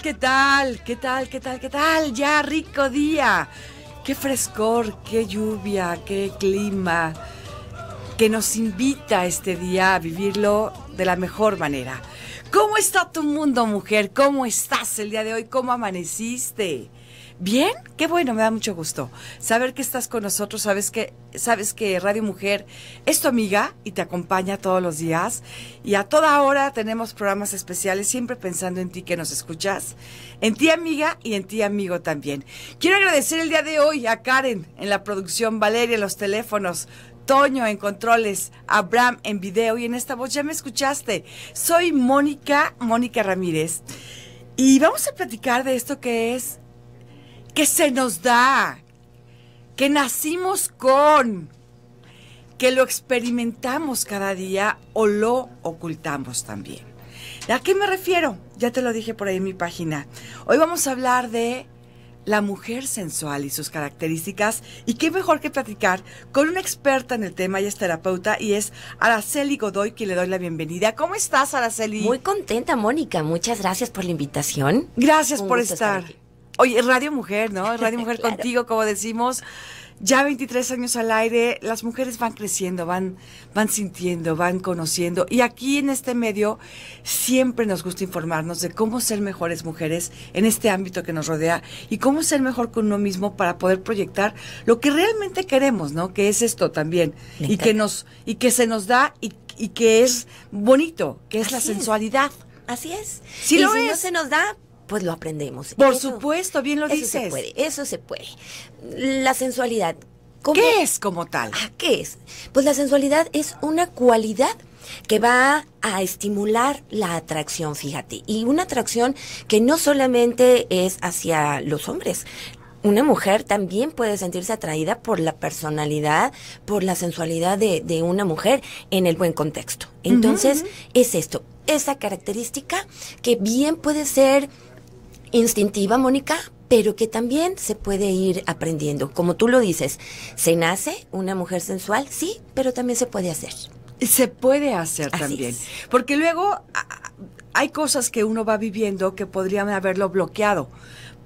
¿qué tal? ¿Qué tal? ¿Qué tal? ¿Qué tal? Ya, rico día. Qué frescor, qué lluvia, qué clima que nos invita este día a vivirlo de la mejor manera. ¿Cómo está tu mundo, mujer? ¿Cómo estás el día de hoy? ¿Cómo amaneciste? Bien, qué bueno, me da mucho gusto saber que estás con nosotros, sabes que sabes que Radio Mujer es tu amiga y te acompaña todos los días y a toda hora tenemos programas especiales siempre pensando en ti que nos escuchas, en ti amiga y en ti amigo también. Quiero agradecer el día de hoy a Karen en la producción, Valeria en los teléfonos, Toño en controles, Abraham en video y en esta voz ya me escuchaste. Soy Mónica, Mónica Ramírez. Y vamos a platicar de esto que es que se nos da, que nacimos con, que lo experimentamos cada día o lo ocultamos también. ¿A qué me refiero? Ya te lo dije por ahí en mi página. Hoy vamos a hablar de la mujer sensual y sus características. Y qué mejor que platicar con una experta en el tema, y es terapeuta y es Araceli Godoy, que le doy la bienvenida. ¿Cómo estás, Araceli? Muy contenta, Mónica. Muchas gracias por la invitación. Gracias por estar Oye, Radio Mujer, ¿no? Radio Mujer contigo, como decimos. Ya 23 años al aire, las mujeres van creciendo, van, van sintiendo, van conociendo. Y aquí en este medio siempre nos gusta informarnos de cómo ser mejores mujeres en este ámbito que nos rodea y cómo ser mejor con uno mismo para poder proyectar lo que realmente queremos, ¿no? Que es esto también. y que, nos, y que se nos da y, que es bonito, que es la sensualidad. Así es. si no se nos da, pues lo aprendemos. Por supuesto, bien lo dices. Eso se puede, eso se puede. La sensualidad. ¿Qué es como tal? Ah, ¿Qué es? Pues la sensualidad es una cualidad que va a estimular la atracción, fíjate. Y una atracción que no solamente es hacia los hombres. Una mujer también puede sentirse atraída por la personalidad, por la sensualidad de, una mujer en el buen contexto. Entonces, es esto, esa característica que bien puede ser instintiva, Mónica, pero que también se puede ir aprendiendo. Como tú lo dices, se nace una mujer sensual, sí, pero también se puede hacer. Se puede hacer también. Porque luego hay cosas que uno va viviendo que podrían haberlo bloqueado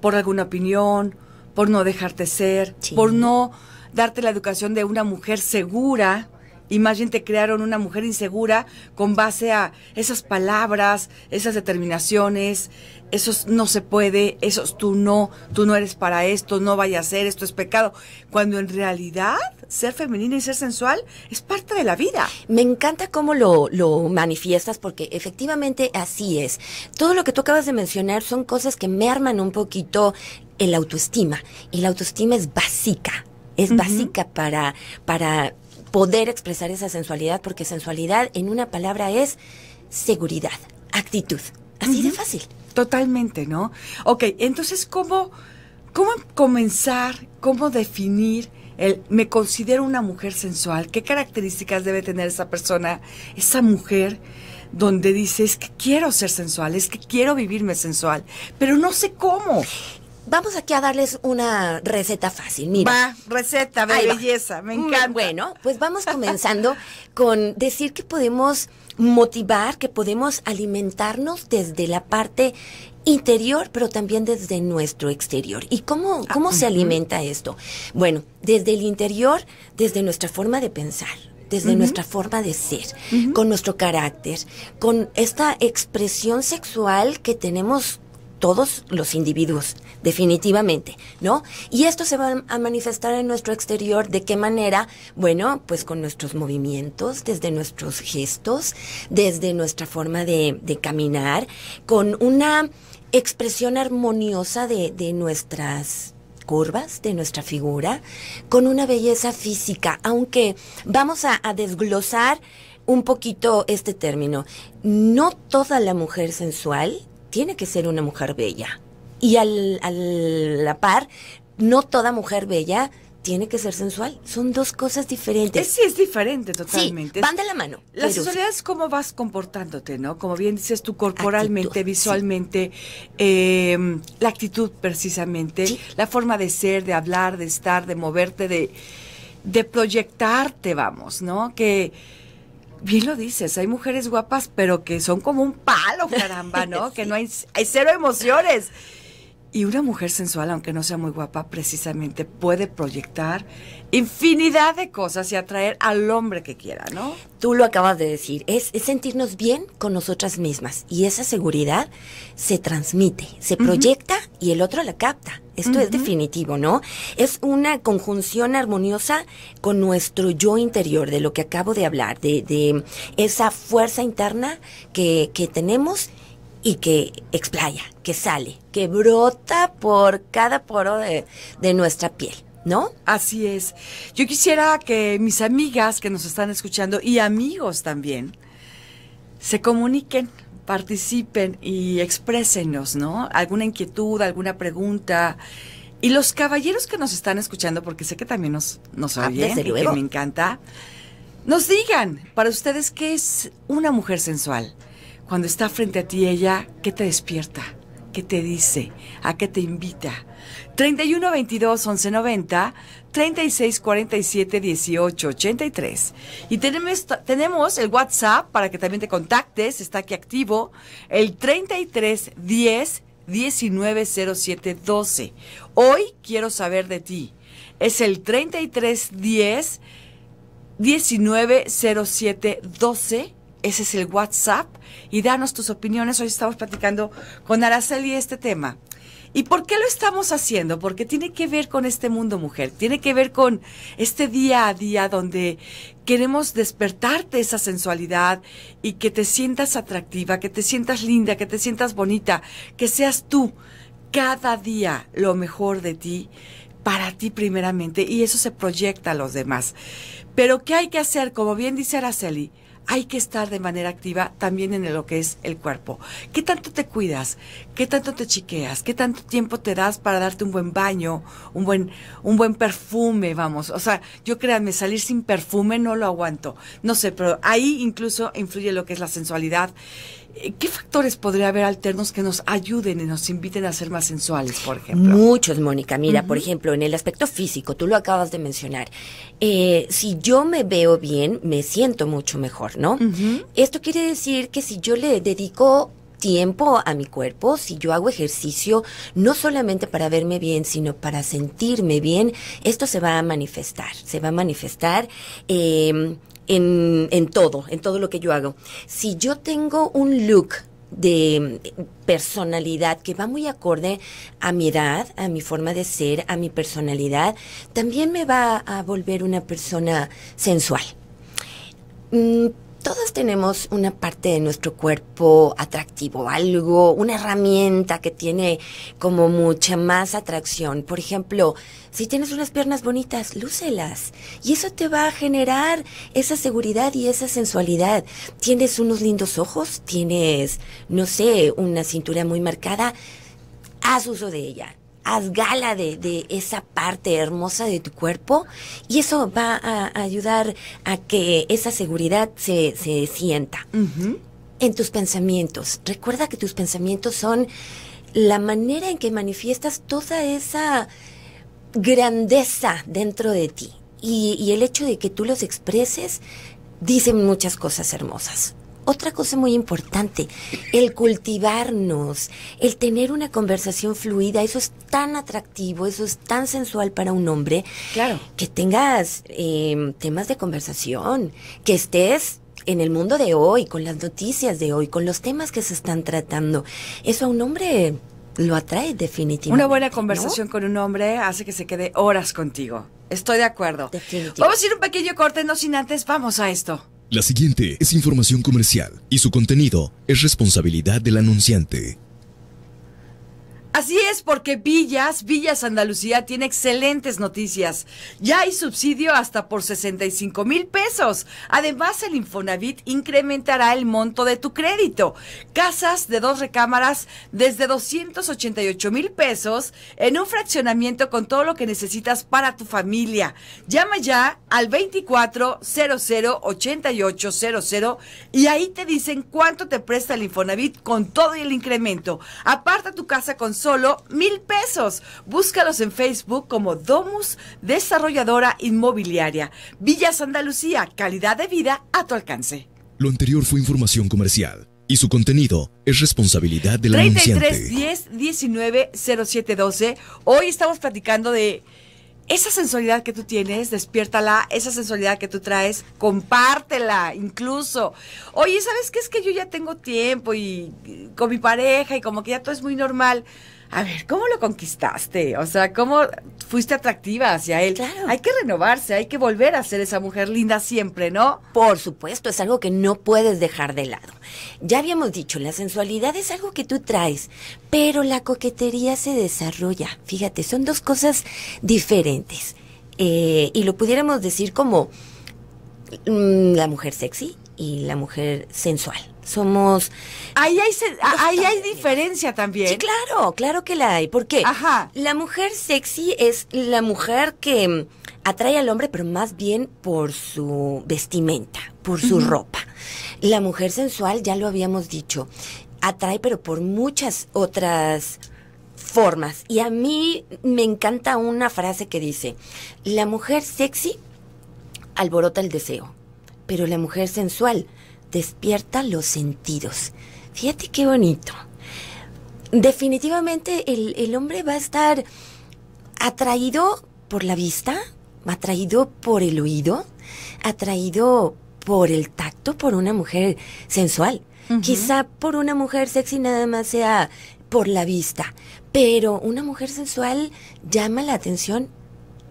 por alguna opinión, por no dejarte ser, por no darte la educación de una mujer segura, y más bien te crearon una mujer insegura con base a esas palabras, esas determinaciones, esos no se puede, esos tú no, tú no eres para esto, no vaya a ser, esto es pecado, cuando en realidad ser femenina y ser sensual es parte de la vida. Me encanta cómo lo, manifiestas porque efectivamente así es. Todo lo que tú acabas de mencionar son cosas que me arman un poquito el autoestima y la autoestima es básica es básica para, para poder expresar esa sensualidad, porque sensualidad en una palabra es seguridad, actitud. Así de fácil. Totalmente, ¿no? Ok, entonces, ¿cómo, cómo comenzar, cómo definir el me considero una mujer sensual? ¿Qué características debe tener esa persona, esa mujer? donde dice, es que quiero ser sensual, es que quiero vivirme sensual, pero no sé cómo vamos aquí a darles una receta fácil, mira. Va, receta de belleza, me mm, encanta. Bueno, pues vamos comenzando con decir que podemos motivar, que podemos alimentarnos desde la parte interior, pero también desde nuestro exterior. ¿Y cómo, ah, cómo se alimenta esto? Bueno, desde el interior, desde nuestra forma de pensar, desde nuestra forma de ser, con nuestro carácter, con esta expresión sexual que tenemos todos los individuos definitivamente, ¿no? Y esto se va a manifestar en nuestro exterior, ¿de qué manera? Bueno, pues con nuestros movimientos, desde nuestros gestos, desde nuestra forma de, de caminar, con una expresión armoniosa de, nuestras curvas de nuestra figura, con una belleza física, aunque vamos a, desglosar un poquito este término. No toda la mujer sensual tiene que ser una mujer bella. Y al, a la par, no toda mujer bella tiene que ser sensual. Son dos cosas diferentes. sí, es diferente totalmente. Sí, van de la mano. La sensualidad es cómo vas comportándote, ¿no? Como bien dices tú, corporalmente, visualmente, em, la actitud precisamente, la forma de ser, de hablar, de estar, de moverte, de, de proyectarte, vamos, ¿no? Que bien lo dices, hay mujeres guapas, pero que son como un palo, caramba, ¿no? que no hay, hay cero emociones. Y una mujer sensual, aunque no sea muy guapa, precisamente puede proyectar infinidad de cosas y atraer al hombre que quiera, ¿no? Tú lo acabas de decir, es, sentirnos bien con nosotras mismas y esa seguridad se transmite, se proyecta y el otro la capta. Esto es definitivo, ¿no? Es una conjunción armoniosa con nuestro yo interior, de lo que acabo de hablar, de, de esa fuerza interna que, que tenemos y que explaya, que sale, que brota por cada poro de, nuestra piel. ¿No? Así es. Yo quisiera que mis amigas que nos están escuchando y amigos también se comuniquen participen y exprésenos, ¿no? Alguna inquietud, alguna pregunta. Y los caballeros que nos están escuchando, porque sé que también nos, nos ah, oyen, que me encanta, nos digan para ustedes qué es una mujer sensual. Cuando está frente a ti ella, ¿qué te despierta? ¿Qué te dice? ¿A qué te invita? 31 22 11 90 36 47 18 83. Y tenemos, tenemos el WhatsApp para que también te contactes, está aquí activo, el 33 10 19 07 12. Hoy quiero saber de ti. Es el 33 10 19 07 12 ese es el WhatsApp y danos tus opiniones. Hoy estamos platicando con Araceli este tema. ¿Y por qué lo estamos haciendo? Porque tiene que ver con este mundo mujer, tiene que ver con este día a día donde queremos despertarte esa sensualidad y que te sientas atractiva, que te sientas linda, que te sientas bonita, que seas tú cada día lo mejor de ti para ti primeramente y eso se proyecta a los demás. Pero ¿qué hay que hacer? Como bien dice Araceli, hay que estar de manera activa también en lo que es el cuerpo. ¿Qué tanto te cuidas? ¿Qué tanto te chiqueas? ¿Qué tanto tiempo te das para darte un buen baño, un buen, un buen perfume, vamos? O sea, yo créanme, salir sin perfume no lo aguanto. No sé, pero ahí incluso influye lo que es la sensualidad eh, ¿Qué factores podría haber alternos que nos ayuden y nos inviten a ser más sensuales, por ejemplo? Muchos, Mónica. Mira, por ejemplo, en el aspecto físico, tú lo acabas de mencionar. Eh, si yo me veo bien, me siento mucho mejor, ¿no? Esto quiere decir que si yo le dedico tiempo a mi cuerpo, si yo hago ejercicio, no solamente para verme bien, sino para sentirme bien, esto se va a manifestar, se va a manifestar. Em, en, todo, en todo lo que yo hago. Si yo tengo un look de mm, personalidad que va muy acorde a mi edad, a mi forma de ser, a mi personalidad, también me va a volver una persona sensual. Mm, todos tenemos una parte de nuestro cuerpo atractivo, algo, una herramienta que tiene como mucha más atracción. Por ejemplo, si tienes unas piernas bonitas, lúcelas. Y eso te va a generar esa seguridad y esa sensualidad. Tienes unos lindos ojos, tienes, no sé, una cintura muy marcada, haz uso de ella haz gala de, esa parte hermosa de tu cuerpo y eso va a, ayudar a que esa seguridad se, sienta. En tus pensamientos, recuerda que tus pensamientos son la manera en que manifiestas toda esa grandeza dentro de ti. Y, y el hecho de que tú los expreses dicen muchas cosas hermosas. Otra cosa muy importante, el cultivarnos, el tener una conversación fluida, eso es tan atractivo, eso es tan sensual para un hombre. Claro. Que tengas em, temas de conversación, que estés en el mundo de hoy, con las noticias de hoy, con los temas que se están tratando. Eso a un hombre lo atrae definitivamente. Una buena conversación con un hombre hace que se quede horas contigo. Estoy de acuerdo. Vamos a ir un pequeño corte, no sin antes, vamos a esto. La siguiente es información comercial y su contenido es responsabilidad del anunciante. Así es, porque Villas, Villas Andalucía tiene excelentes noticias. Ya hay subsidio hasta por 65 mil pesos. Además, el Infonavit incrementará el monto de tu crédito. Casas de dos recámaras desde 288 mil pesos en un fraccionamiento con todo lo que necesitas para tu familia. Llama ya al 24008800 y ahí te dicen cuánto te presta el Infonavit con todo el incremento. Aparta tu casa con solo mil pesos. Búscalos en Facebook como Domus Desarrolladora Inmobiliaria. Villas Andalucía, calidad de vida a tu alcance. Lo anterior fue información comercial y su contenido es responsabilidad de la 33 10 19 07 Hoy estamos platicando de esa sensualidad que tú tienes, despiértala, esa sensualidad que tú traes, compártela incluso. Oye, ¿sabes qué? Es que yo ya tengo tiempo y con mi pareja y como que ya todo es muy normal a ver, ¿cómo lo conquistaste? O sea, ¿cómo fuiste atractiva hacia él? Claro. Hay que renovarse, hay que volver a ser esa mujer linda siempre, ¿no? Por supuesto, es algo que no puedes dejar de lado. Ya habíamos dicho, la sensualidad es algo que tú traes, pero la coquetería se desarrolla. Fíjate, son dos cosas diferentes. Eh, y lo pudiéramos decir como mm, la mujer sexy y la mujer sensual somos... Ahí hay, hay diferencia también. Sí, claro, claro que la hay. ¿Por qué? Ajá. La mujer sexy es la mujer que mm, atrae al hombre, pero más bien por su vestimenta, por su ropa. La mujer sensual, ya lo habíamos dicho, atrae, pero por muchas otras formas. Y a mí me encanta una frase que dice, la mujer sexy alborota el deseo, pero la mujer sensual despierta los sentidos. Fíjate qué bonito. Definitivamente el, hombre va a estar atraído por la vista, atraído por el oído, atraído por el tacto, por una mujer sensual. Quizá por una mujer sexy nada más sea por la vista, pero una mujer sensual llama la atención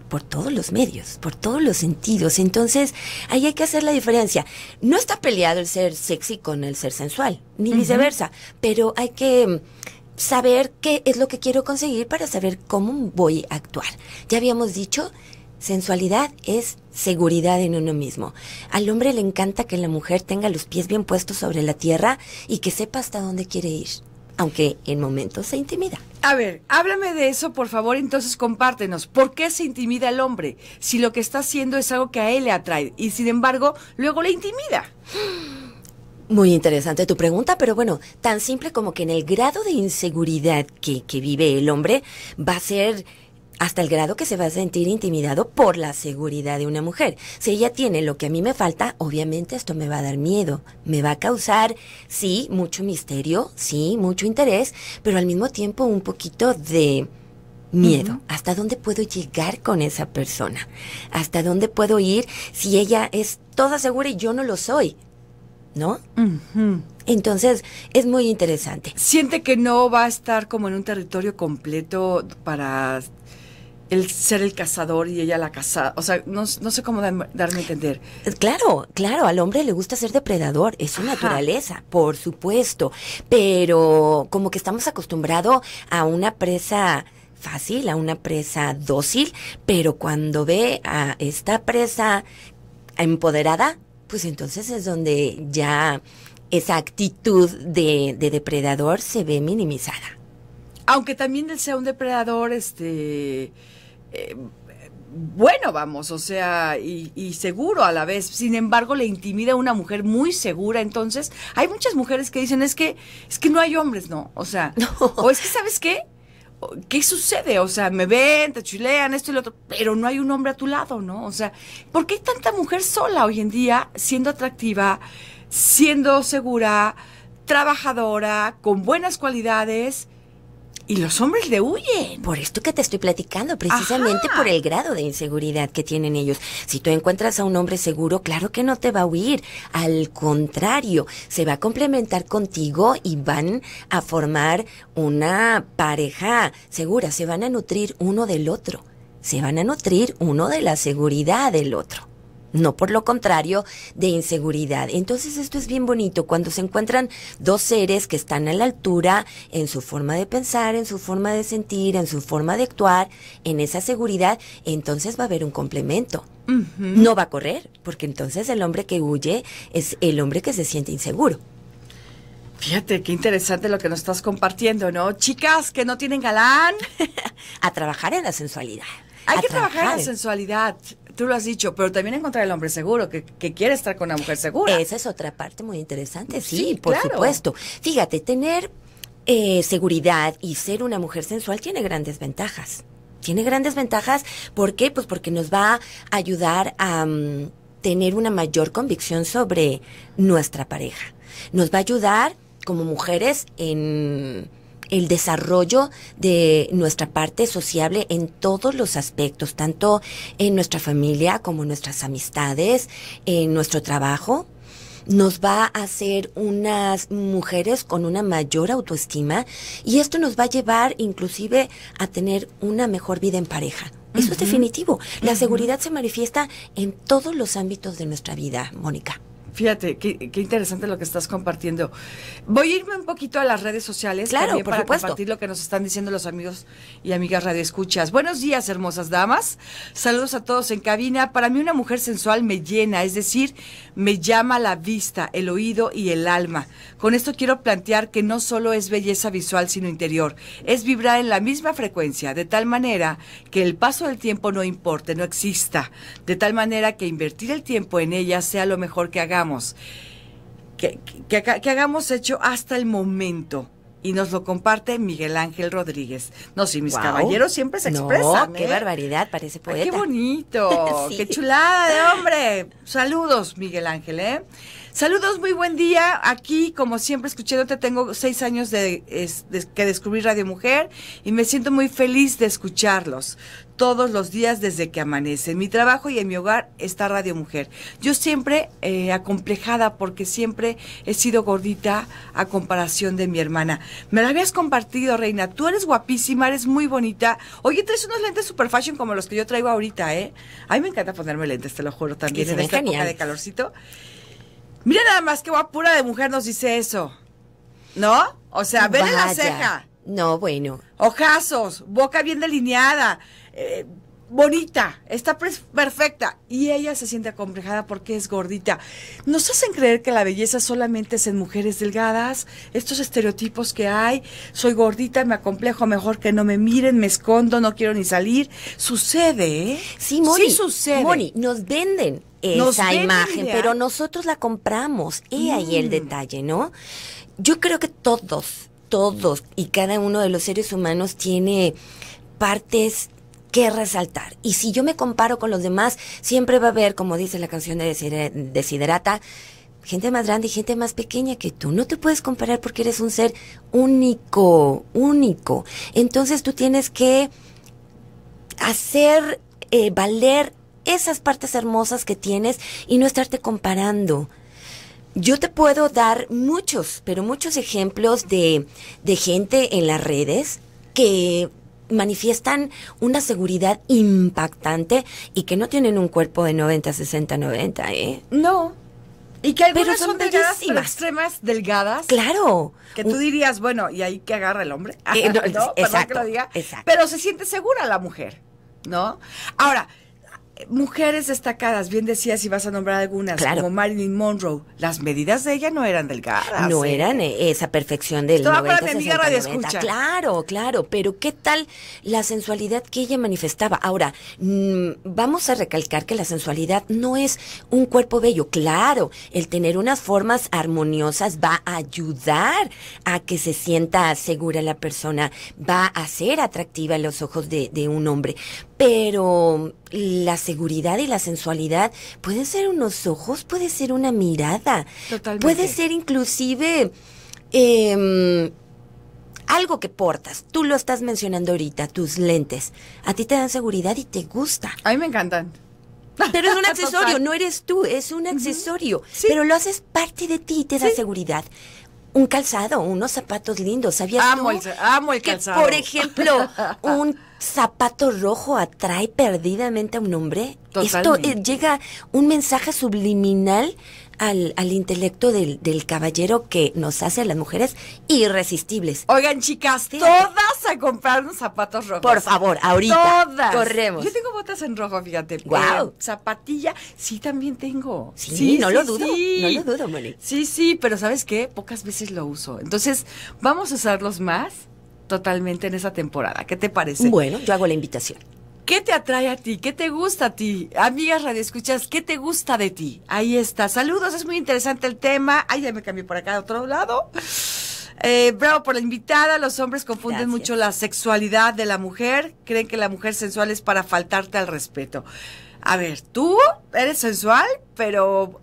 por todos los medios, por todos los sentidos. Entonces, ahí hay que hacer la diferencia. No está peleado el ser sexy con el ser sensual, ni viceversa, pero hay que mm, saber qué es lo que quiero conseguir para saber cómo voy a actuar. Ya habíamos dicho, sensualidad es seguridad en uno mismo. Al hombre le encanta que la mujer tenga los pies bien puestos sobre la tierra y que sepa hasta dónde quiere ir aunque en momentos se intimida. A ver, háblame de eso, por favor, entonces compártenos. ¿Por qué se intimida el hombre si lo que está haciendo es algo que a él le atrae y sin embargo luego le intimida? Muy interesante tu pregunta, pero bueno, tan simple como que en el grado de inseguridad que, que vive el hombre va a ser hasta el grado que se va a sentir intimidado por la seguridad de una mujer. Si ella tiene lo que a mí me falta, obviamente esto me va a dar miedo, me va a causar, sí, mucho misterio, sí, mucho interés, pero al mismo tiempo un poquito de miedo. ¿Hasta dónde puedo llegar con esa persona? ¿Hasta dónde puedo ir si ella es toda segura y yo no lo soy? ¿No? Entonces, es muy interesante. Siente que no va a estar como en un territorio completo para el ser el cazador y ella la cazada. O sea, no, sé cómo darme a entender. Eh, claro, claro, al hombre le gusta ser depredador, es su naturaleza, por supuesto. Pero como que estamos acostumbrados a una presa fácil, a una presa dócil, pero cuando ve a esta presa empoderada, pues entonces es donde ya esa actitud de, de depredador se ve minimizada. Aunque también él sea un depredador, este eh, bueno, vamos, o sea, y, seguro a la vez. Sin embargo, le intimida a una mujer muy segura. Entonces, hay muchas mujeres que dicen, es que, es que no hay hombres, ¿no? O sea, o es que, ¿sabes qué? ¿Qué sucede? O sea, me ven, te chilean, esto y lo otro, pero no hay un hombre a tu lado, ¿no? O sea, ¿por qué hay tanta mujer sola hoy en día siendo atractiva, siendo segura, trabajadora, con buenas cualidades? Y los hombres le huyen. Por esto que te estoy platicando, precisamente por el grado de inseguridad que tienen ellos. Si tú encuentras a un hombre seguro, claro que no te va a huir. Al contrario, se va a complementar contigo y van a formar una pareja segura. Se van a nutrir uno del otro. Se van a nutrir uno de la seguridad del otro no por lo contrario de inseguridad. Entonces esto es bien bonito cuando se encuentran dos seres que están a la altura en su forma de pensar, en su forma de sentir, en su forma de actuar, en esa seguridad, entonces va a haber un complemento. No va a correr, porque entonces el hombre que huye es el hombre que se siente inseguro. Fíjate, qué interesante lo que nos estás compartiendo, ¿no? Chicas que no tienen galán. a trabajar en la sensualidad. Hay que trabajar en la sensualidad tú lo has dicho, pero también encontrar el hombre seguro, que, quiere estar con una mujer segura. Esa es otra parte muy interesante, sí, por supuesto. Fíjate, tener eh, seguridad y ser una mujer sensual tiene grandes ventajas. Tiene grandes ventajas, ¿por qué? Pues porque nos va a ayudar a mm, tener una mayor convicción sobre nuestra pareja. Nos va a ayudar como mujeres en el desarrollo de nuestra parte sociable en todos los aspectos, tanto en nuestra familia como en nuestras amistades, en nuestro trabajo, nos va a hacer unas mujeres con una mayor autoestima y esto nos va a llevar inclusive a tener una mejor vida en pareja. Eso es definitivo. La seguridad se manifiesta en todos los ámbitos de nuestra vida, Mónica. Fíjate, qué, interesante lo que estás compartiendo. Voy a irme un poquito a las redes sociales claro, para compartir lo que nos están diciendo los amigos y amigas radioescuchas. Buenos días, hermosas damas. Saludos a todos en cabina. Para mí una mujer sensual me llena, es decir, me llama la vista, el oído y el alma. Con esto quiero plantear que no solo es belleza visual, sino interior. Es vibrar en la misma frecuencia, de tal manera que el paso del tiempo no importe, no exista. De tal manera que invertir el tiempo en ella sea lo mejor que hagamos que, que, hagamos hecho hasta el momento y nos lo comparte Miguel Ángel Rodríguez. No, si mis caballeros siempre se expresan. qué ¿eh? barbaridad, parece poeta. qué bonito, qué chulada de hombre. Saludos, Miguel Ángel, ¿eh? Saludos, muy buen día. Aquí, como siempre, escuchándote, tengo seis años de, que descubrí Radio Mujer y me siento muy feliz de escucharlos todos los días desde que amanece. En mi trabajo y en mi hogar está Radio Mujer. Yo siempre eh, acomplejada porque siempre he sido gordita a comparación de mi hermana. Me la habías compartido, Reina. Tú eres guapísima, eres muy bonita. Oye, traes unos lentes super fashion como los que yo traigo ahorita, ¿eh? A mí me encanta ponerme lentes, te lo juro, también en esta época de calorcito. Mira nada más qué guapura de mujer nos dice eso. ¿No? O sea, en la ceja. No, bueno. Ojazos, boca bien delineada, eh, bonita, está perfecta y ella se siente acomplejada porque es gordita. Nos hacen creer que la belleza solamente es en mujeres delgadas, estos estereotipos que hay, soy gordita, me acomplejo, mejor que no me miren, me escondo, no quiero ni salir. Sucede, ¿eh? Sí, Moni, sucede. Moni, nos venden esa imagen, pero nosotros la compramos. y ahí el mm. detalle, ¿no? Yo creo que todos, todos y cada uno de los seres humanos tiene partes que resaltar. Y si yo me comparo con los demás, siempre va a haber, como dice la canción de Desiderata, gente más grande y gente más pequeña que tú. No te puedes comparar porque eres un ser único, único. Entonces tú tienes que hacer eh, valer esas partes hermosas que tienes y no estarte comparando. Yo te puedo dar muchos, pero muchos ejemplos de gente en las redes que manifiestan una seguridad impactante y que no tienen un cuerpo de 90, 60, 90, ¿eh? No. Y que algunas pero son, delgadas, pero extremas delgadas. Claro. Que tú dirías, bueno, ¿y ahí que agarra el hombre? Eh, que lo diga. Exacto. Pero se siente segura la mujer, ¿no? Ahora, mujeres destacadas, bien decías si vas a nombrar algunas, como Marilyn Monroe, las medidas de ella no eran delgadas. No ¿eh? eran eh, esa perfección del 90, Claro, claro, pero ¿qué tal la sensualidad que ella manifestaba? Ahora, mm, vamos a recalcar que la sensualidad no es un cuerpo bello, claro, el tener unas formas armoniosas va a ayudar a que se sienta segura la persona, va a ser atractiva en los ojos de, de un hombre, pero la seguridad y la sensualidad pueden ser unos ojos, puede ser una mirada, Totalmente. puede ser inclusive em, algo que portas. Tú lo estás mencionando ahorita, tus lentes. A ti te dan seguridad y te gusta. A mí me encantan. Pero es un accesorio, no eres tú, es un accesorio. Pero lo haces parte de ti y te da seguridad un calzado, unos zapatos lindos. ¿Sabías amo tú amo el calzado. por ejemplo, un zapato rojo atrae perdidamente a un hombre? Esto eh, llega un mensaje subliminal al, intelecto del, caballero que nos hace a las mujeres irresistibles. Oigan, chicas, todas a unos zapatos rojos. Por favor, ahorita. Corremos. Yo tengo botas en rojo, fíjate. Wow. Eh, zapatilla, sí también tengo. Sí, no lo dudo. No lo dudo, Sí, sí, pero ¿sabes qué? Pocas veces lo uso. Entonces, vamos a usarlos más totalmente en esa temporada. ¿Qué te parece? Bueno, yo hago la invitación. ¿Qué te atrae a ti? ¿Qué te gusta a ti? Amigas escuchas ¿qué te gusta de ti? Ahí está. Saludos, es muy interesante el tema. Ay, ya me cambié por acá a otro lado. Eh, bravo por la invitada. Los hombres confunden mucho la sexualidad de la mujer. Creen que la mujer sensual es para faltarte al respeto. A ver, tú eres sensual, pero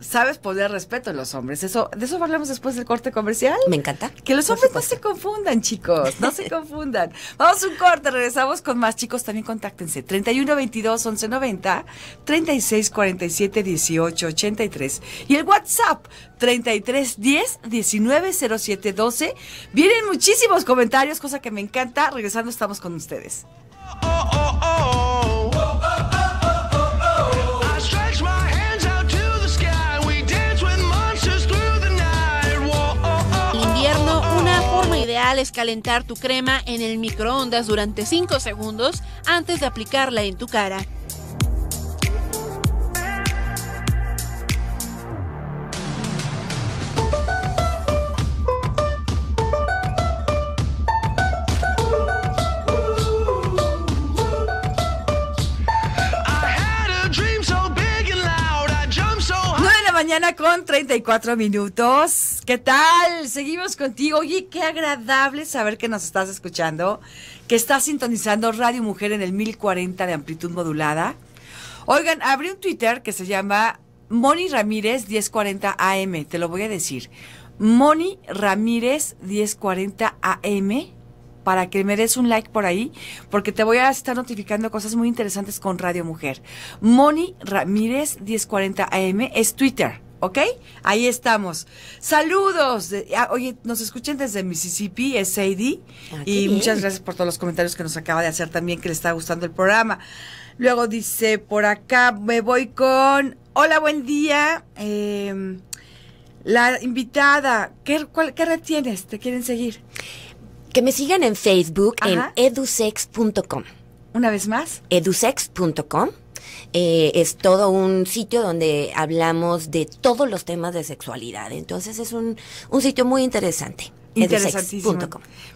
sabes poner respeto en los hombres. Eso, de eso hablamos después del corte comercial. Me encanta. Que los hombres no se confundan, chicos. No se confundan. Vamos a un corte, regresamos con más chicos. También contáctense. 31 22 11 90, 36 47 18 83. Y el WhatsApp 33 10 19 07 12. Vienen muchísimos comentarios, cosa que me encanta. Regresando, estamos con ustedes. Oh, oh, oh, es calentar tu crema en el microondas durante 5 segundos antes de aplicarla en tu cara. la mañana con 34 minutos. ¿Qué tal? Seguimos contigo. Oye, qué agradable saber que nos estás escuchando, que estás sintonizando Radio Mujer en el 1040 de amplitud modulada. Oigan, abrí un Twitter que se llama Moni Ramírez 1040 AM, te lo voy a decir. Moni Ramírez 1040 AM para que me des un like por ahí, porque te voy a estar notificando cosas muy interesantes con Radio Mujer. Moni Ramírez 1040 AM es Twitter. ¿ok? Ahí estamos. Saludos. Ah, oye, nos escuchen desde Mississippi, es y muchas gracias por todos los comentarios que nos acaba de hacer también, que le está gustando el programa. Luego dice, por acá me voy con, hola, buen día. Em, la invitada, ¿qué, cuál, ¿qué red tienes? ¿Te quieren seguir? Que me sigan en Facebook, en edusex.com. Una vez más. Edusex.com. Eh, es todo un sitio donde hablamos de todos los temas de sexualidad. Entonces es un, un sitio muy interesante. Interesantísimo.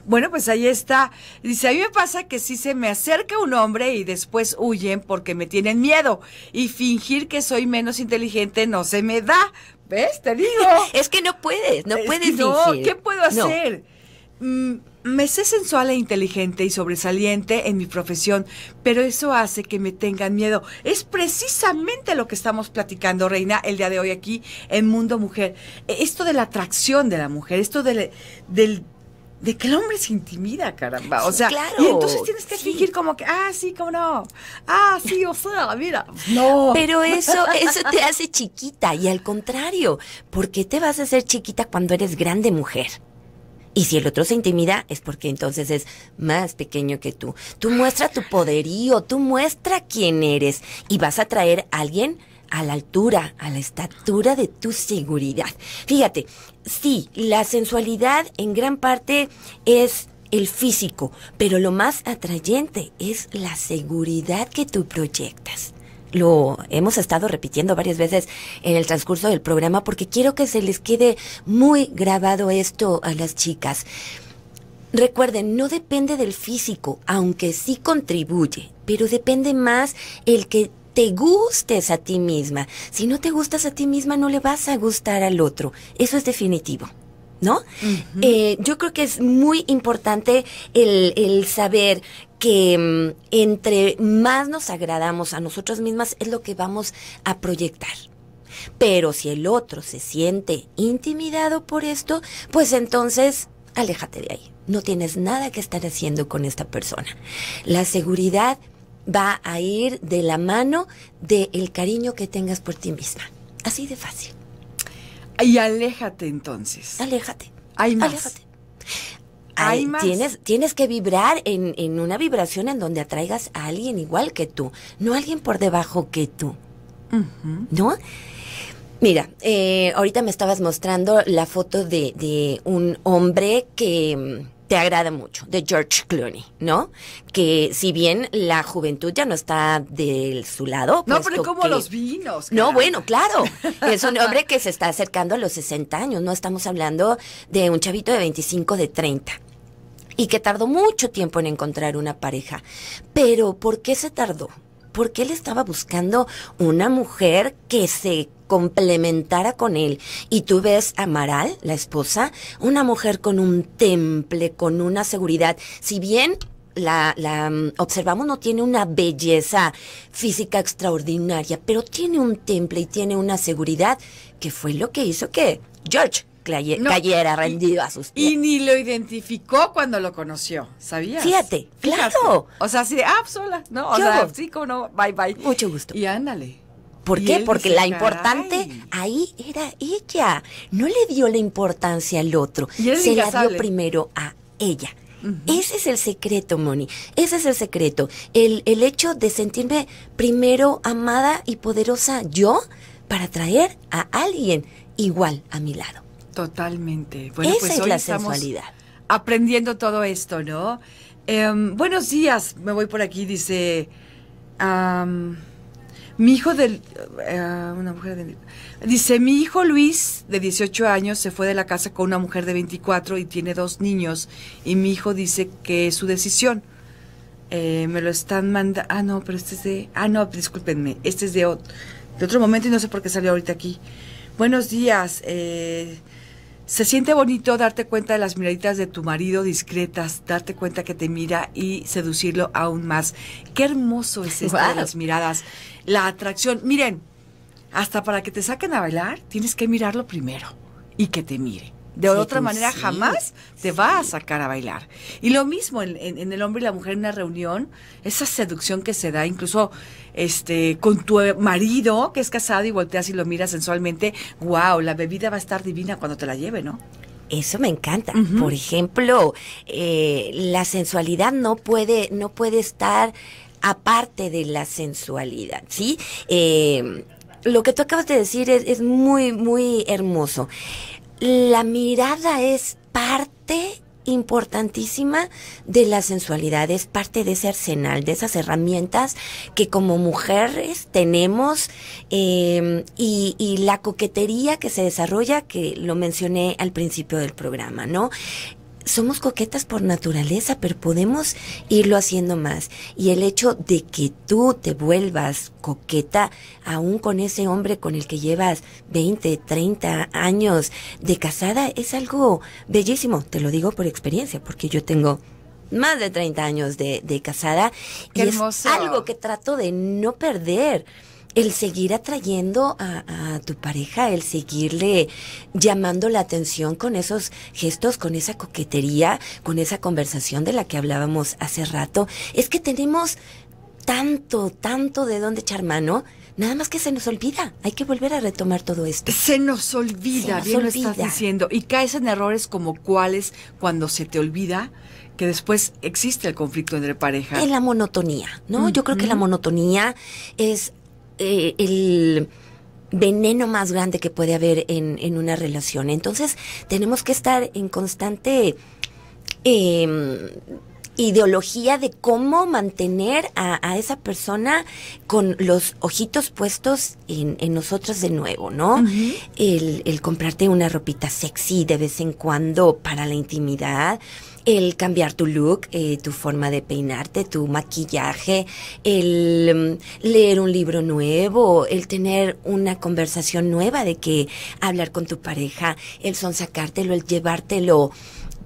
Bueno, pues ahí está. Dice, a mí me pasa que si se me acerca un hombre y después huyen porque me tienen miedo y fingir que soy menos inteligente no se me da. ¿Ves? Te digo. es que no puedes, no puedes. No, ¿qué puedo hacer? Mm, me sé sensual e inteligente y sobresaliente en mi profesión, pero eso hace que me tengan miedo. Es precisamente lo que estamos platicando, Reina, el día de hoy aquí en Mundo Mujer. E, esto de la atracción de la mujer, esto de que el hombre se intimida, caramba. O sea, claro. y entonces tienes que fingir como que, ah, sí, cómo no. Ah, sí, o sea, mira. No. Pero eso, eso te hace chiquita y al contrario, ¿por qué te vas a hacer chiquita cuando eres grande mujer? Y si el otro se intimida es porque entonces es más pequeño que tú. Tú muestra tu poderío, tú muestra quién eres y vas a traer a alguien a la altura, a la estatura de tu seguridad. Fíjate, sí, la sensualidad en gran parte es el físico, pero lo más atrayente es la seguridad que tú proyectas lo hemos estado repitiendo varias veces en el transcurso del programa porque quiero que se les quede muy grabado esto a las chicas. Recuerden, no depende del físico, aunque sí contribuye, pero depende más el que te gustes a ti misma. Si no te gustas a ti misma, no le vas a gustar al otro. Eso es definitivo. ¿no? Eh, yo creo que es muy importante el, saber que mm, entre más nos agradamos a nosotras mismas es lo que vamos a proyectar. Pero si el otro se siente intimidado por esto, pues entonces aléjate de ahí. No tienes nada que estar haciendo con esta persona. La seguridad va a ir de la mano del cariño que tengas por ti misma. Así de fácil. Y aléjate entonces. Aléjate. Hay más. Aléjate. Hay, Tienes, tienes que vibrar en, una vibración en donde atraigas a alguien igual que tú, no alguien por debajo que tú. ¿No? Mira, eh, ahorita me estabas mostrando la foto de, de un hombre que mm, te agrada mucho, de George Clooney, ¿no? Que si bien la juventud ya no está de su lado. No, pues pero como los vinos. No, bueno, claro. Es un hombre que se está acercando a los 60 años, no estamos hablando de un chavito de 25, de 30 y que tardó mucho tiempo en encontrar una pareja. Pero, ¿por qué se tardó? Porque él estaba buscando una mujer que se complementara con él. Y tú ves a Maral, la esposa, una mujer con un temple, con una seguridad. Si bien la, la mm, observamos, no tiene una belleza física extraordinaria, pero tiene un temple y tiene una seguridad que fue lo que hizo que George cayera rendido a sus pies. Y ni lo identificó cuando lo conoció, ¿sabías? Fíjate, claro. O sea, sí, ah, sola, ¿no? O sea, no, bye bye. Mucho gusto. Y ándale. ¿Por qué? Porque la importante ahí era ella. No le dio la importancia al otro. Se la dio primero a ella. Ese es el secreto, Moni. Ese es el secreto. El, hecho de sentirme primero amada y poderosa yo para traer a alguien igual a mi lado. Totalmente. Esa pues es la sensualidad. Aprendiendo todo esto, ¿no? Em, buenos días. Me voy por aquí, dice. Mi hijo del... Eh, una mujer Dice, mi hijo Luis, de 18 años, se fue de la casa con una mujer de 24 y tiene dos niños. Y mi hijo dice que es su decisión. Eh, me lo están mandando... Ah, no, pero este es de... Ah, no, discúlpenme. Este es de, otro, de otro momento y no sé por qué salió ahorita aquí. Buenos días. Eh, se siente bonito darte cuenta de las miraditas de tu marido discretas, darte cuenta que te mira y seducirlo aún más. Qué hermoso es esto de las miradas la atracción. Miren, hasta para que te saquen a bailar, tienes que mirarlo primero y que te mire. De otra manera jamás te va a sacar a bailar. Y lo mismo en, el hombre y la mujer en una reunión, esa seducción que se da incluso este con tu marido que es casado y volteas y lo miras sensualmente, wow, la bebida va a estar divina cuando te la lleve, ¿no? Eso me encanta. Por ejemplo, eh, la sensualidad no puede, no puede estar aparte de la sensualidad, ¿sí? Eh, lo que tú acabas de decir es, muy, muy hermoso. La mirada es parte importantísima de la sensualidad, es parte de ese arsenal, de esas herramientas que como mujeres tenemos eh, y, y, la coquetería que se desarrolla, que lo mencioné al principio del programa, ¿no? somos coquetas por naturaleza, pero podemos irlo haciendo más. Y el hecho de que tú te vuelvas coqueta, aún con ese hombre con el que llevas 20, 30 años de casada, es algo bellísimo. Te lo digo por experiencia, porque yo tengo más de 30 años de, de casada. y es algo que trato de no perder el seguir atrayendo a, tu pareja, el seguirle llamando la atención con esos gestos, con esa coquetería, con esa conversación de la que hablábamos hace rato, es que tenemos tanto, tanto de dónde echar mano. Nada más que se nos olvida. Hay que volver a retomar todo esto. Se nos olvida, bien lo estás diciendo. Y caes en errores como cuáles cuando se te olvida que después existe el conflicto entre pareja. En la monotonía, ¿no? Yo creo que la monotonía es eh, el veneno más grande que puede haber en, una relación. Entonces, tenemos que estar en constante em, ideología de cómo mantener a, esa persona con los ojitos puestos en, en de nuevo, ¿no? el, el comprarte una ropita sexy de vez en cuando para la intimidad el cambiar tu look, eh, tu forma de peinarte, tu maquillaje, el mm, leer un libro nuevo, el tener una conversación nueva de que hablar con tu pareja, el sonsacártelo, el llevártelo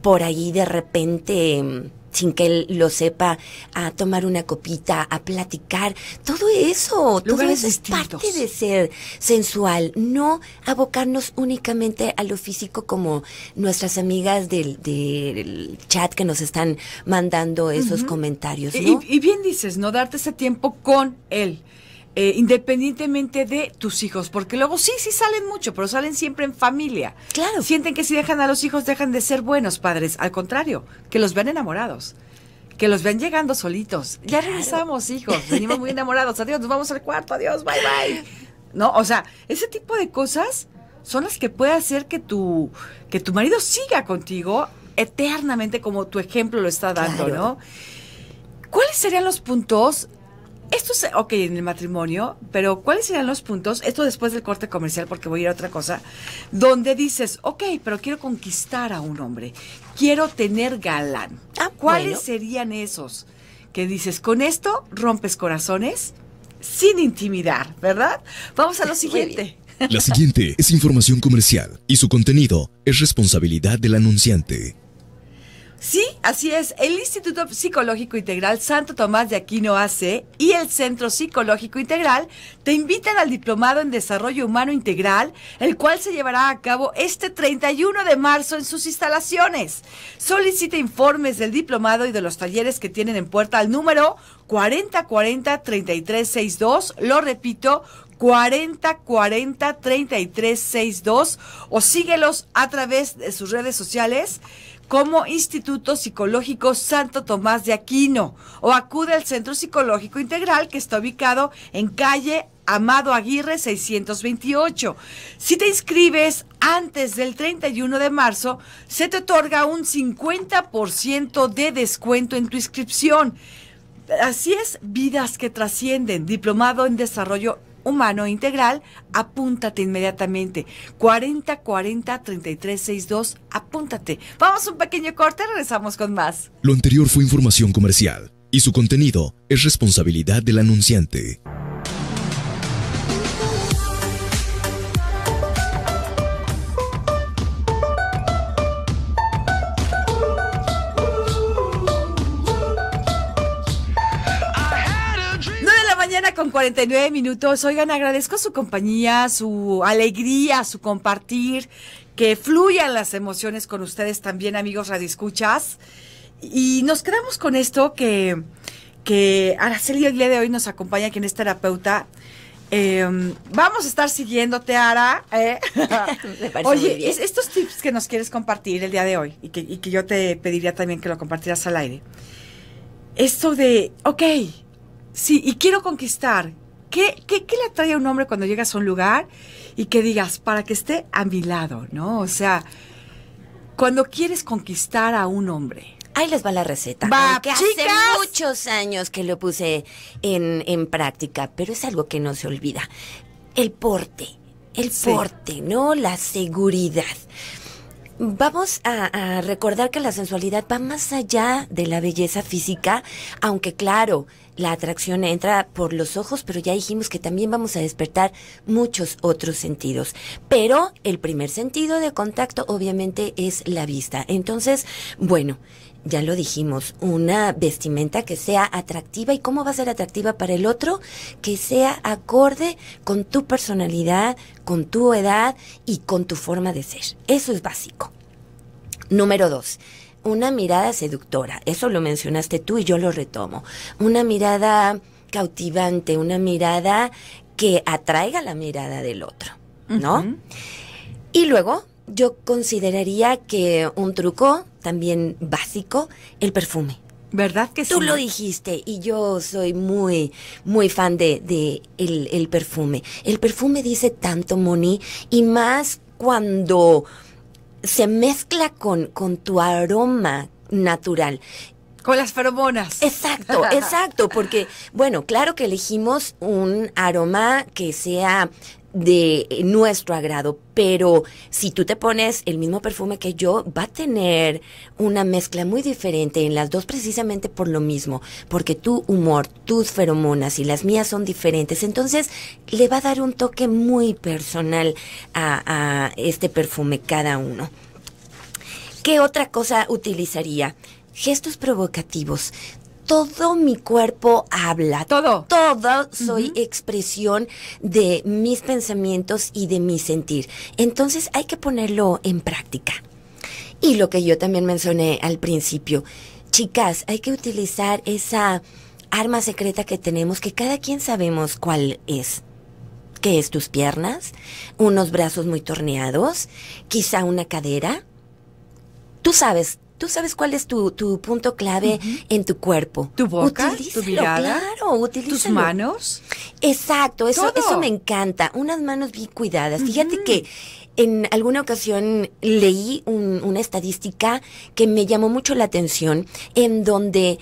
por ahí de repente mm, sin que él lo sepa, a tomar una copita, a platicar, todo eso, todo eso es parte de ser sensual, no abocarnos únicamente a lo físico como nuestras amigas del, del chat que nos están mandando esos comentarios. Y, y bien dices, no darte ese tiempo con él. Eh, independientemente de tus hijos, porque luego sí, sí salen mucho, pero salen siempre en familia. Claro. Sienten que si dejan a los hijos dejan de ser buenos padres, al contrario, que los vean enamorados. Que los vean llegando solitos. Ya regresamos, hijos. Venimos muy enamorados. Adiós, nos vamos al cuarto. Adiós, bye bye. ¿No? O sea, ese tipo de cosas son las que puede hacer que tu, que tu marido siga contigo eternamente como tu ejemplo lo está dando, ¿no? ¿Cuáles serían los puntos esto es, ok, en el matrimonio, pero ¿cuáles serían los puntos? Esto después del corte comercial, porque voy a ir a otra cosa, donde dices, ok, pero quiero conquistar a un hombre, quiero tener galán. Ah, ¿Cuáles serían esos? Que dices, con esto rompes corazones sin intimidar, ¿verdad? Vamos a lo siguiente. La siguiente es información comercial y su contenido es responsabilidad del anunciante. Sí, así es. El Instituto Psicológico Integral Santo Tomás de Aquino AC y el Centro Psicológico Integral te invitan al Diplomado en Desarrollo Humano Integral, el cual se llevará a cabo este 31 de marzo en sus instalaciones. Solicita informes del diplomado y de los talleres que tienen en puerta al número 4040-3362. Lo repito, 40 40 o síguelos a través de sus redes sociales como Instituto Psicológico Santo Tomás de Aquino o acude al Centro Psicológico Integral que está ubicado en calle Amado Aguirre 628. Si te inscribes antes del 31 de marzo, se te otorga un 50% de descuento en tu inscripción. Así es, vidas que trascienden, diplomado en desarrollo humano integral, apúntate inmediatamente. 4040-3362, apúntate. Vamos a un pequeño corte, regresamos con más. Lo anterior fue información comercial y su contenido es responsabilidad del anunciante. mañana con 49 minutos. Oigan, agradezco su compañía, su alegría, su compartir, que fluyan las emociones con ustedes también, amigos radioescuchas. Y nos quedamos con esto que, que Araceli el día de hoy nos acompaña, quien es terapeuta. Em, vamos a estar siguiéndote, Ara. ¿eh? Oye, estos tips que nos quieres compartir el día de hoy y que, y que yo te pediría también que lo compartieras al aire. Esto de, ok, Sí, y quiero conquistar. ¿Qué, qué, qué le atrae a un hombre cuando llegas a un lugar y que digas, para que esté a mi lado, ¿no? O sea, cuando quieres conquistar a un hombre. Ahí les va la receta. hace muchos años que lo puse en, en, práctica, pero es algo que no se olvida. El porte, el porte, ¿no? La seguridad. Vamos a, recordar que la sensualidad va más allá de la belleza física, aunque claro, la atracción entra por los ojos, pero ya dijimos que también vamos a despertar muchos otros sentidos. Pero el primer sentido de contacto obviamente es la vista. Entonces, bueno, ya lo dijimos, una vestimenta que sea atractiva y cómo va a ser atractiva para el otro, que sea acorde con tu personalidad, con tu edad y con tu forma de ser. Eso es básico. Número dos, una mirada seductora. Eso lo mencionaste tú y yo lo retomo. Una mirada cautivante, una mirada que atraiga la mirada del otro, ¿no? Y luego yo consideraría que un truco también básico, el perfume. ¿Verdad que sí? Tú lo dijiste y yo soy muy, muy fan de, el, perfume. El perfume dice tanto, Moni, y más cuando se mezcla con, con tu aroma natural. Con las feromonas. Exacto, exacto, porque, bueno, claro que elegimos un aroma que sea de nuestro agrado, pero si tú te pones el mismo perfume que yo, va a tener una mezcla muy diferente en las dos precisamente por lo mismo, porque tu humor, tus feromonas y las mías son diferentes, entonces le va a dar un toque muy personal a, este perfume cada uno. ¿Qué otra cosa utilizaría? gestos provocativos todo mi cuerpo habla. Todo. Todo soy expresión de mis pensamientos y de mi sentir. Entonces hay que ponerlo en práctica. Y lo que yo también mencioné al principio, chicas, hay que utilizar esa arma secreta que tenemos, que cada quien sabemos cuál es que es tus piernas, unos brazos muy torneados, quizá una cadera. Tú sabes tú sabes cuál es tu, punto clave en tu cuerpo. Tu boca, tu mirada, tus manos. Exacto, eso, eso me encanta. Unas manos bien cuidadas. Fíjate que en alguna ocasión leí una estadística que me llamó mucho la atención, en donde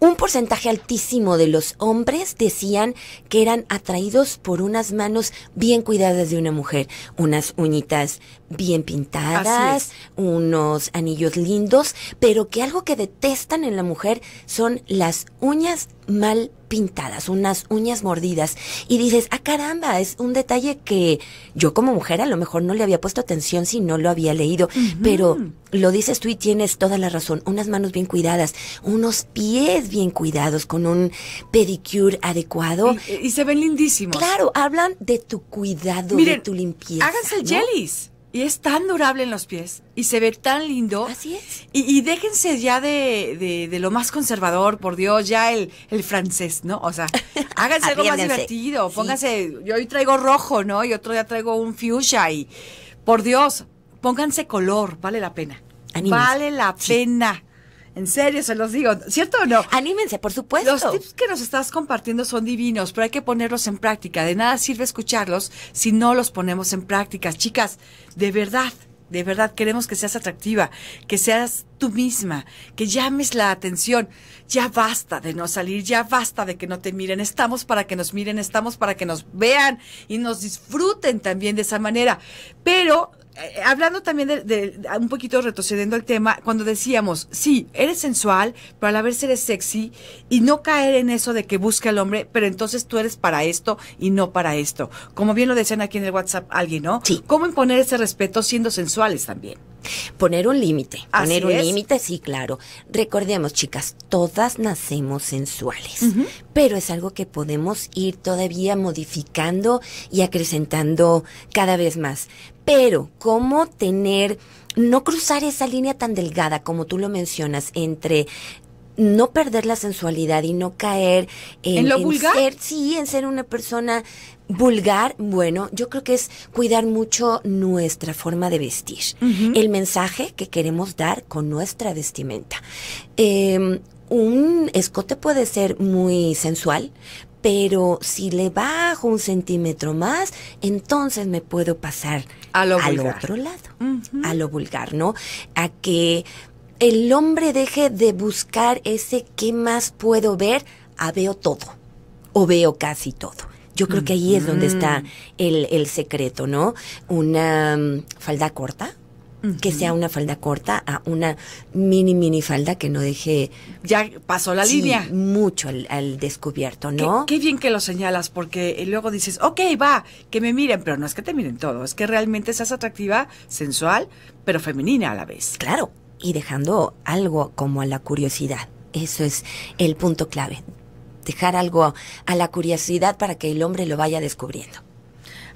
un porcentaje altísimo de los hombres decían que eran atraídos por unas manos bien cuidadas de una mujer, unas uñitas bien pintadas, unos anillos lindos, pero que algo que detestan en la mujer son las uñas mal pintadas, unas uñas mordidas y dices, ah caramba, es un detalle que yo como mujer a lo mejor no le había puesto atención si no lo había leído, pero lo dices tú y tienes toda la razón, unas manos bien cuidadas, unos pies bien cuidados, con un pedicure adecuado. Y, se ven lindísimos. Claro, hablan de tu cuidado, de tu limpieza. Háganse el jellies y es tan durable en los pies y se ve tan lindo. Así es. Y, déjense ya de, lo más conservador, por Dios, ya el, francés, ¿no? O sea, háganse algo más divertido, pónganse, yo hoy traigo rojo, ¿no? Y otro día traigo un fuchsia y, por Dios, pónganse color, vale la pena. Vale la pena. En serio, se los digo. ¿Cierto o no? Anímense, por supuesto. Los tips que nos estás compartiendo son divinos, pero hay que ponerlos en práctica. De nada sirve escucharlos si no los ponemos en práctica. Chicas, de verdad, de verdad queremos que seas atractiva, que seas tú misma, que llames la atención. Ya basta de no salir, ya basta de que no te miren. Estamos para que nos miren, estamos para que nos vean y nos disfruten también de esa manera. Pero eh, hablando también de, un poquito retrocediendo el tema, cuando decíamos, sí, eres sensual, pero al la vez eres sexy y no caer en eso de que busca el hombre, pero entonces tú eres para esto y no para esto. Como bien lo decían aquí en el WhatsApp alguien, ¿no? Sí. ¿Cómo imponer ese respeto siendo sensuales también? Poner un límite. Poner un límite, sí, claro. Recordemos, chicas, todas nacemos sensuales, pero es algo que podemos ir todavía modificando y acrecentando cada vez más. Pero, ¿cómo tener, no cruzar esa línea tan delgada como tú lo mencionas entre no perder la sensualidad y no caer en, lo vulgar. Ser, sí, en ser una persona vulgar, bueno, yo creo que es cuidar mucho nuestra forma de vestir, el mensaje que queremos dar con nuestra vestimenta. Em, un escote puede ser muy sensual, pero si le bajo un centímetro más, entonces me puedo pasar a lo al otro lado, a lo vulgar, ¿no? A que el hombre deje de buscar ese qué más puedo ver a veo todo o veo casi todo. Yo creo que ahí es donde está el, el secreto, ¿no? Una mm, falda corta, que sea una falda corta a una mini mini falda que no deje ya pasó la línea mucho al, descubierto no qué, bien que lo señalas porque luego dices ok, va que me miren pero no es que te miren todo es que realmente seas atractiva sensual pero femenina a la vez claro y dejando algo como a la curiosidad. Eso es el punto clave, dejar algo a la curiosidad para que el hombre lo vaya descubriendo.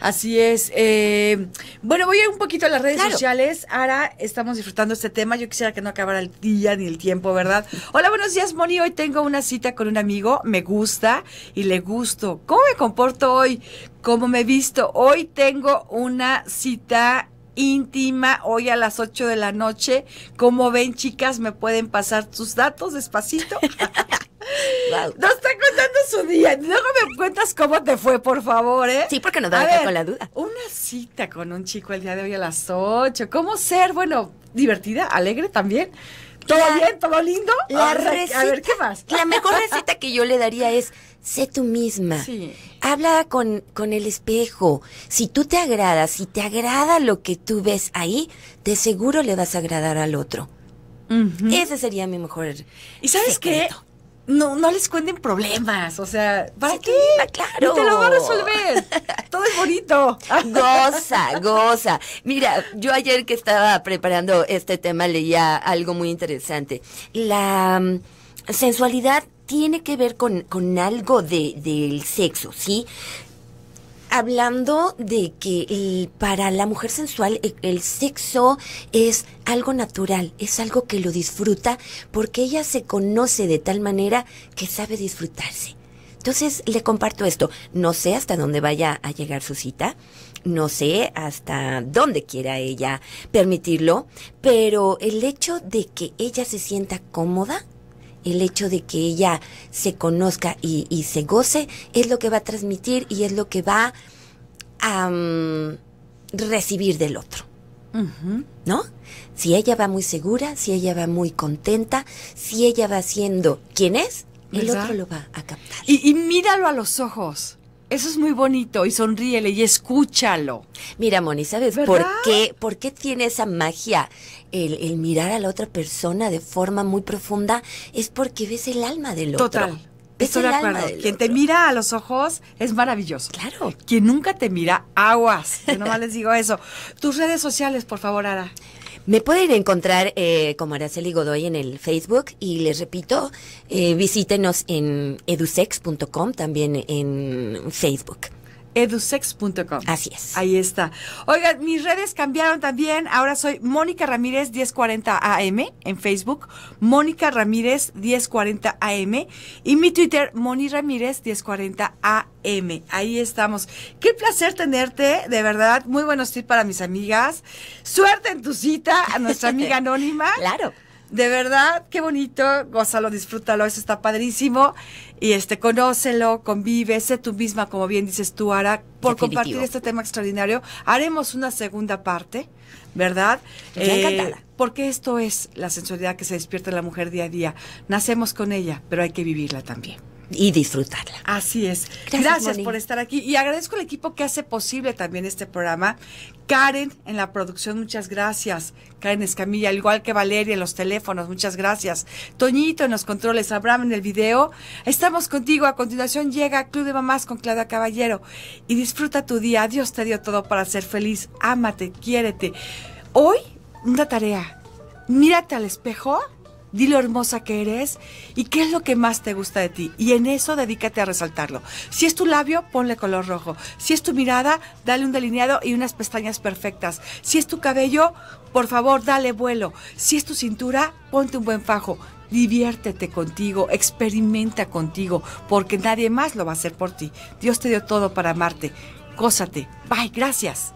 Así es. Eh, bueno, voy a ir un poquito a las redes sociales. Ahora estamos disfrutando este tema. Yo quisiera que no acabara el día ni el tiempo, ¿verdad? Hola, buenos días, Moni. Hoy tengo una cita con un amigo. Me gusta y le gusto. ¿Cómo me comporto hoy? ¿Cómo me he visto? Hoy tengo una cita íntima hoy a las 8 de la noche. ¿Cómo ven, chicas? ¿Me pueden pasar tus datos despacito? No está contando su día. Luego me cuentas cómo te fue, por favor, ¿eh? Sí, porque nos da la duda. Una cita con un chico el día de hoy a las 8. ¿Cómo ser? Bueno, divertida, alegre también. ¿Todo bien? ¿Todo lindo? a, ver, a ver, ¿qué más? La mejor receta que yo le daría es Sé tú misma. Habla con, el espejo. Si tú te agradas, si te agrada lo que tú ves ahí, de seguro le vas a agradar al otro. Ese sería mi mejor. ¿Y sabes qué? No, no les cuenten problemas, o sea, ¿para qué? Claro. te lo va a resolver. Todo es bonito. Goza, goza. Mira, yo ayer que estaba preparando este tema leía algo muy interesante. La mm, sensualidad tiene que ver con, algo de, del sexo, ¿sí? hablando de que eh, para la mujer sensual e, el sexo es algo natural, es algo que lo disfruta porque ella se conoce de tal manera que sabe disfrutarse. Entonces le comparto esto, no sé hasta dónde vaya a llegar su cita, no sé hasta dónde quiera ella permitirlo, pero el hecho de que ella se sienta cómoda el hecho de que ella se conozca y, se goce es lo que va a transmitir y es lo que va a recibir del otro. ¿No? Si ella va muy segura, si ella va muy contenta, si ella va siendo quien es, el otro lo va a captar. Y, y míralo a los ojos. Eso es muy bonito y sonríele y escúchalo. Mira, Moni, ¿sabes por qué? ¿Por qué tiene esa magia el, mirar a la otra persona de forma muy profunda? Es porque ves el alma del otro. Total. Quien te mira a los ojos es maravilloso. Claro. Quien nunca te mira, aguas. Yo nomás les digo eso. Tus redes sociales, por favor, Ara. Me pueden encontrar eh, como Araceli Godoy en el Facebook y les repito, eh, visítenos en edusex.com, también en Facebook edusex.com. Así es. Ahí está. Oigan, mis redes cambiaron también. Ahora soy Mónica Ramírez 1040 AM en Facebook, Mónica Ramírez 1040 AM y mi Twitter, Moni Ramírez 1040 AM. Ahí estamos. Qué placer tenerte, de verdad. Muy buenos tips para mis amigas. Suerte en tu cita a nuestra amiga anónima. claro de verdad, qué bonito, gózalo, disfrútalo, eso está padrísimo. Y este, conócelo, convive, sé tú misma, como bien dices tú, Ara, por compartir este tema extraordinario. Haremos una segunda parte, ¿verdad? Eh, Porque esto es la sensualidad que se despierta en la mujer día a día. Nacemos con ella, pero hay que vivirla también y disfrutarla. Así es. Gracias, por estar aquí y agradezco al equipo que hace posible también este programa. Karen en la producción, muchas gracias. Karen Escamilla, igual que Valeria en los teléfonos, muchas gracias. Toñito en los controles, Abraham en el video. Estamos contigo. A continuación llega Club de Mamás con clara Caballero y disfruta tu día. Dios te dio todo para ser feliz. Ámate, quiérete. Hoy, una tarea. Mírate al espejo Dile hermosa que eres y qué es lo que más te gusta de ti. Y en eso dedícate a resaltarlo. Si es tu labio, ponle color rojo. Si es tu mirada, dale un delineado y unas pestañas perfectas. Si es tu cabello, por favor, dale vuelo. Si es tu cintura, ponte un buen fajo. Diviértete contigo, experimenta contigo, porque nadie más lo va a hacer por ti. Dios te dio todo para amarte. Cósate. Bye, gracias.